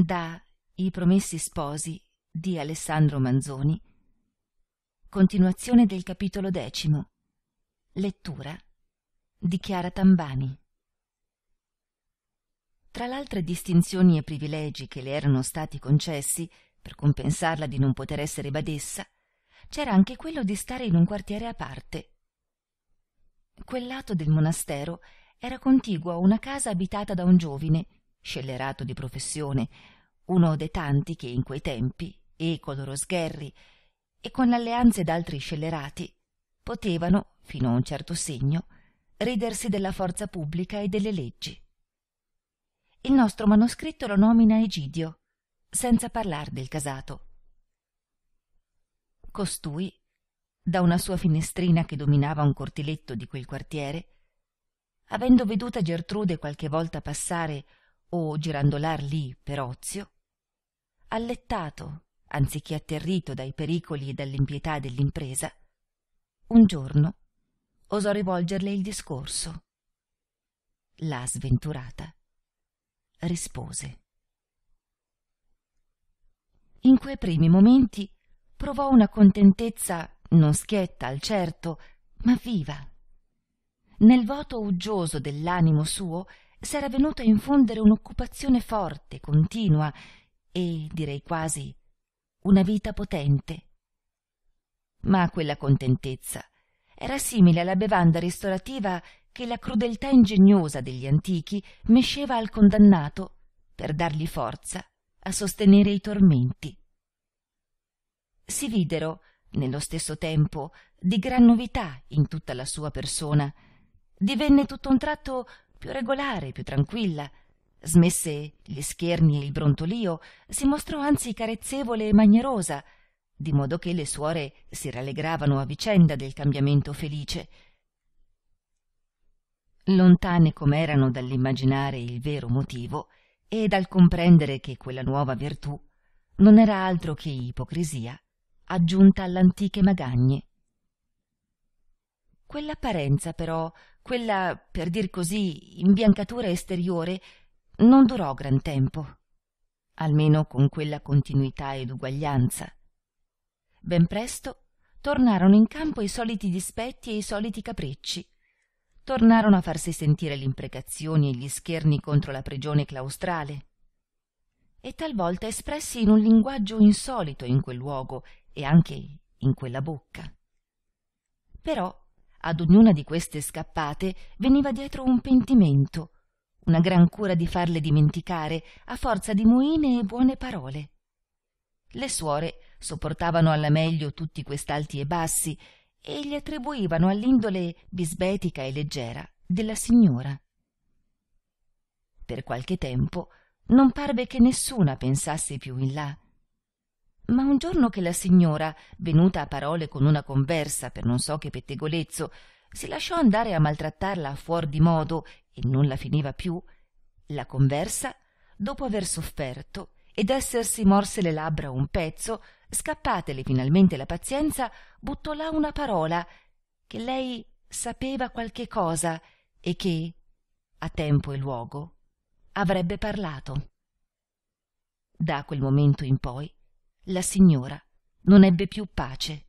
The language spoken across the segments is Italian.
da I promessi sposi di Alessandro Manzoni. Continuazione del capitolo decimo. Lettura di Chiara Tambani. Tra l'altre distinzioni e privilegi che le erano stati concessi, per compensarla di non poter essere badessa, c'era anche quello di stare in un quartiere a parte. Quel lato del monastero era contiguo a una casa abitata da un giovine scellerato di professione, uno dei tanti che in quei tempi, e con loro sgherri, e con l'alleanze d'altri scellerati, potevano, fino a un certo segno, ridersi della forza pubblica e delle leggi. Il nostro manoscritto lo nomina Egidio, senza parlar del casato. Costui, da una sua finestrina che dominava un cortiletto di quel quartiere, avendo veduta Gertrude qualche volta passare o girandolar lì per ozio, allettato, anziché atterrito dai pericoli e dall'impietà dell'impresa, un giorno osò rivolgerle il discorso. La sventurata rispose. In quei primi momenti provò una contentezza non schietta al certo, ma viva. Nel voto uggioso dell'animo suo s'era venuta a infondere un'occupazione forte, continua e, direi quasi, una vita potente. Ma quella contentezza era simile alla bevanda ristorativa che la crudeltà ingegnosa degli antichi mesceva al condannato per dargli forza a sostenere i tormenti. Si videro, nello stesso tempo, di gran novità in tutta la sua persona. Divenne tutt'a un tratto più regolare, più tranquilla. Smesse gli scherni e il brontolio, si mostrò anzi carezzevole e manierosa, di modo che le suore si rallegravano a vicenda del cambiamento felice. Lontane com'erano dall'immaginare il vero motivo e dal comprendere che quella nuova virtù non era altro che ipocrisia aggiunta all'antiche magagne. Quell'apparenza però quella, per dir così, imbiancatura esteriore non durò gran tempo, almeno con quella continuità ed uguaglianza. Ben presto tornarono in campo i soliti dispetti e i soliti capricci. Tornarono a farsi sentire le imprecazioni e gli scherni contro la prigione claustrale. E talvolta espressi in un linguaggio insolito in quel luogo e anche in quella bocca. Però ad ognuna di queste scappate veniva dietro un pentimento, una gran cura di farle dimenticare a forza di moine e buone parole. Le suore sopportavano alla meglio tutti quest'alti e bassi e gli attribuivano all'indole bisbetica e leggera della signora. Per qualche tempo non parve che nessuna pensasse più in là ma un giorno che la signora, venuta a parole con una conversa per non so che pettegolezzo, si lasciò andare a maltrattarla fuor di modo e non la finiva più, la conversa, dopo aver sofferto ed essersi morse le labbra un pezzo, scappatele finalmente la pazienza, buttò là una parola che lei sapeva qualche cosa e che, a tempo e luogo, avrebbe parlato. Da quel momento in poi la signora non ebbe più pace.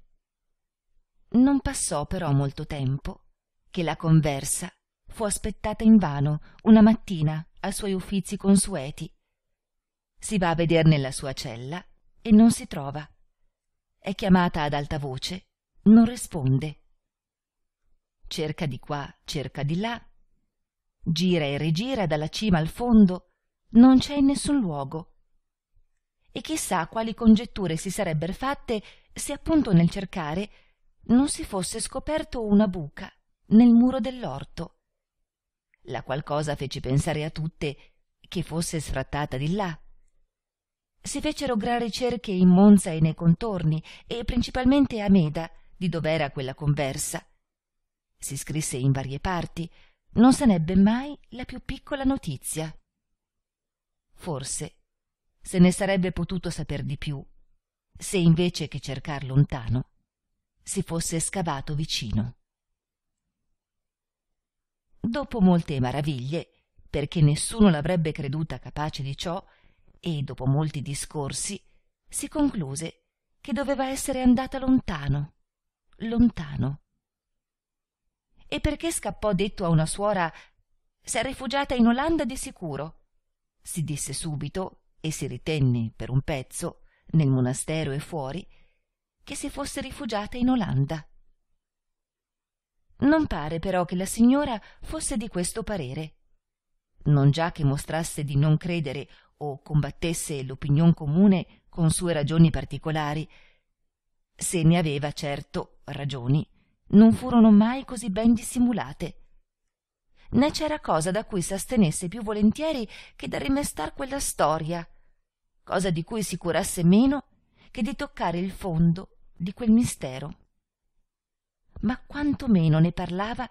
Non passò però molto tempo che la conversa fu aspettata invano una mattina ai suoi uffizi consueti. Si va a veder nella sua cella e non si trova. È chiamata ad alta voce, non risponde. Cerca di qua, cerca di là, gira e rigira dalla cima al fondo, non c'è in nessun luogo e chissà quali congetture si sarebber fatte se appunto nel cercare non si fosse scoperto una buca nel muro dell'orto. La qualcosa fece pensare a tutte che fosse sfrattata di là. Si fecero gran ricerche in Monza e nei contorni, e principalmente a Meda, di dov'era quella conversa. Si scrisse in varie parti, non se n'ebbe mai la più piccola notizia. Forse se ne sarebbe potuto saper di più se invece che cercar lontano si fosse scavato vicino. Dopo molte maraviglie, perché nessuno l'avrebbe creduta capace di ciò, e dopo molti discorsi, si concluse che doveva essere andata lontano, lontano. E perché scappò detto a una suora s'è rifugiata in Olanda di sicuro, si disse subito e si ritenne per un pezzo, nel monastero e fuori, che si fosse rifugiata in Olanda. Non pare però che la signora fosse di questo parere. Non già che mostrasse di non credere o combattesse l'opinion comune con sue ragioni particolari, se ne aveva certo ragioni, non furono mai così ben dissimulate né c'era cosa da cui s'astenesse più volentieri che da rimestar quella storia, cosa di cui si curasse meno che di toccare il fondo di quel mistero. Ma quanto meno ne parlava,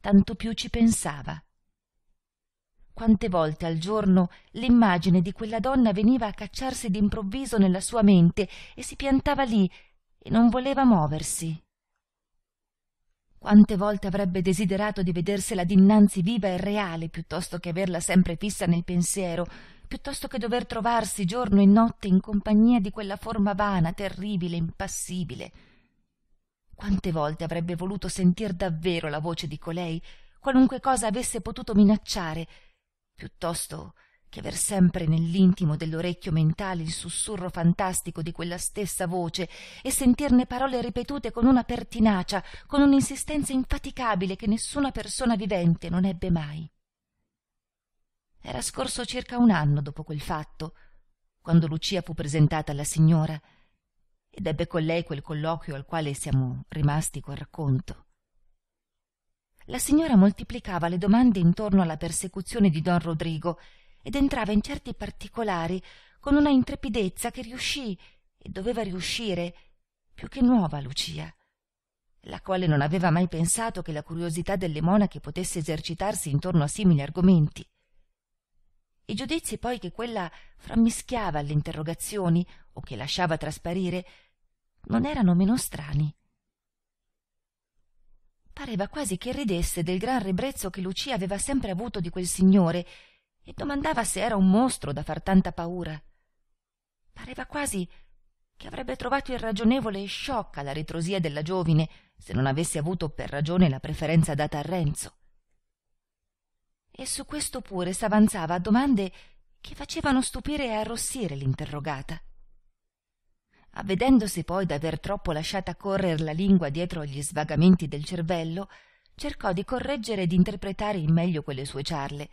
tanto più ci pensava. Quante volte al giorno l'immagine di quella donna veniva a cacciarsi d'improvviso nella sua mente e si piantava lì e non voleva muoversi quante volte avrebbe desiderato di vedersela dinanzi viva e reale, piuttosto che averla sempre fissa nel pensiero, piuttosto che dover trovarsi giorno e notte in compagnia di quella forma vana, terribile, impassibile. Quante volte avrebbe voluto sentir davvero la voce di colei, qualunque cosa avesse potuto minacciare, piuttosto che aver sempre nell'intimo dell'orecchio mentale il sussurro fantastico di quella stessa voce e sentirne parole ripetute con una pertinacia, con un'insistenza infaticabile che nessuna persona vivente non ebbe mai. Era scorso circa un anno dopo quel fatto, quando Lucia fu presentata alla signora ed ebbe con lei quel colloquio al quale siamo rimasti col racconto. La signora moltiplicava le domande intorno alla persecuzione di don Rodrigo ed entrava in certi particolari con una intrepidezza che riuscì e doveva riuscire più che nuova a Lucia la quale non aveva mai pensato che la curiosità delle monache potesse esercitarsi intorno a simili argomenti. I giudizi poi che quella frammischiava alle interrogazioni o che lasciava trasparire non erano meno strani. Pareva quasi che ridesse del gran ribrezzo che Lucia aveva sempre avuto di quel signore e domandava se era un mostro da far tanta paura. Pareva quasi che avrebbe trovato irragionevole e sciocca la ritrosia della giovine se non avesse avuto per ragione la preferenza data a Renzo. E su questo pure s'avanzava a domande che facevano stupire e arrossire l'interrogata. Avvedendosi poi d'aver troppo lasciata correr la lingua dietro agli svagamenti del cervello, cercò di correggere e interpretare in meglio quelle sue ciarle,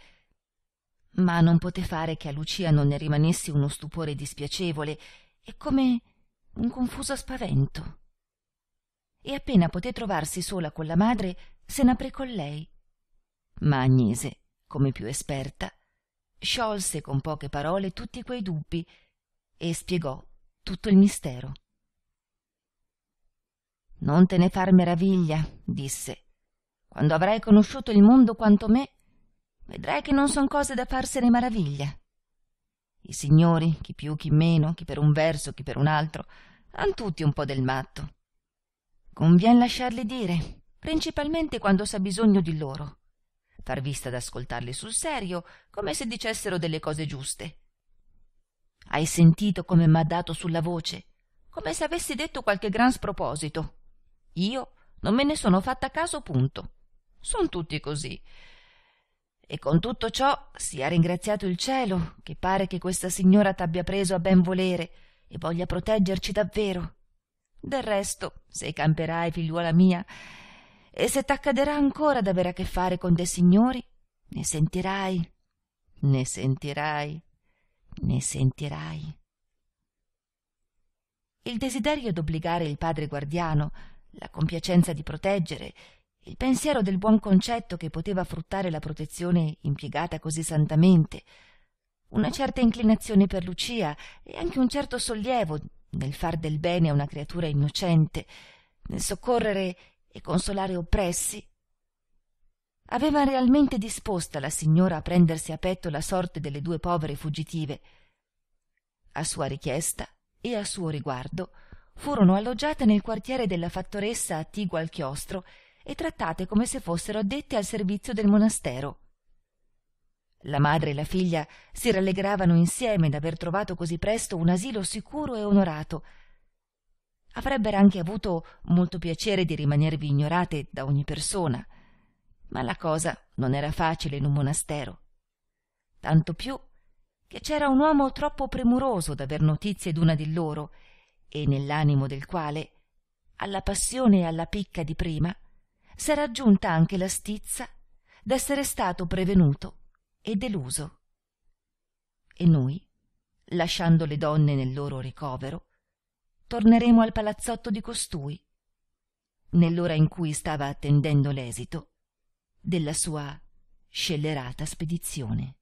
ma non poté fare che a Lucia non ne rimanesse uno stupore dispiacevole e come un confuso spavento. E appena poté trovarsi sola con la madre, se n'aprì con lei. Ma Agnese, come più esperta, sciolse con poche parole tutti quei dubbi e spiegò tutto il mistero. Non te ne far meraviglia, disse. Quando avrai conosciuto il mondo quanto me, vedrai che non son cose da farsene maraviglia. I signori, chi più, chi meno, chi per un verso, chi per un altro, han tutti un po' del matto. Convien lasciarli dire, principalmente quando s'ha bisogno di loro. Far vista ad ascoltarli sul serio, come se dicessero delle cose giuste. Hai sentito come m'ha dato sulla voce, come se avessi detto qualche gran sproposito. Io non me ne sono fatta caso punto. Son tutti così e con tutto ciò sia ringraziato il cielo, che pare che questa signora t'abbia preso a ben volere e voglia proteggerci davvero. Del resto, se camperai, figliuola mia, e se t'accaderà ancora d'avere a che fare con dei signori, ne sentirai, ne sentirai, ne sentirai. Il desiderio d'obbligare il padre guardiano, la compiacenza di proteggere, il pensiero del buon concetto che poteva fruttare la protezione impiegata così santamente, una certa inclinazione per Lucia e anche un certo sollievo nel far del bene a una creatura innocente, nel soccorrere e consolare oppressi, aveva realmente disposta la signora a prendersi a petto la sorte delle due povere fuggitive. A sua richiesta e a suo riguardo furono alloggiate nel quartiere della fattoressa attigua al chiostro e trattate come se fossero addette al servizio del monastero. La madre e la figlia si rallegravano insieme d'aver trovato così presto un asilo sicuro e onorato. Avrebbero anche avuto molto piacere di rimanervi ignorate da ogni persona, ma la cosa non era facile in un monastero. Tanto più che c'era un uomo troppo premuroso d'aver notizie d'una di loro e nell'animo del quale, alla passione e alla picca di prima, s'era aggiunta anche la stizza d'essere stato prevenuto e deluso. E noi, lasciando le donne nel loro ricovero, torneremo al palazzotto di costui, nell'ora in cui stava attendendo l'esito della sua scellerata spedizione.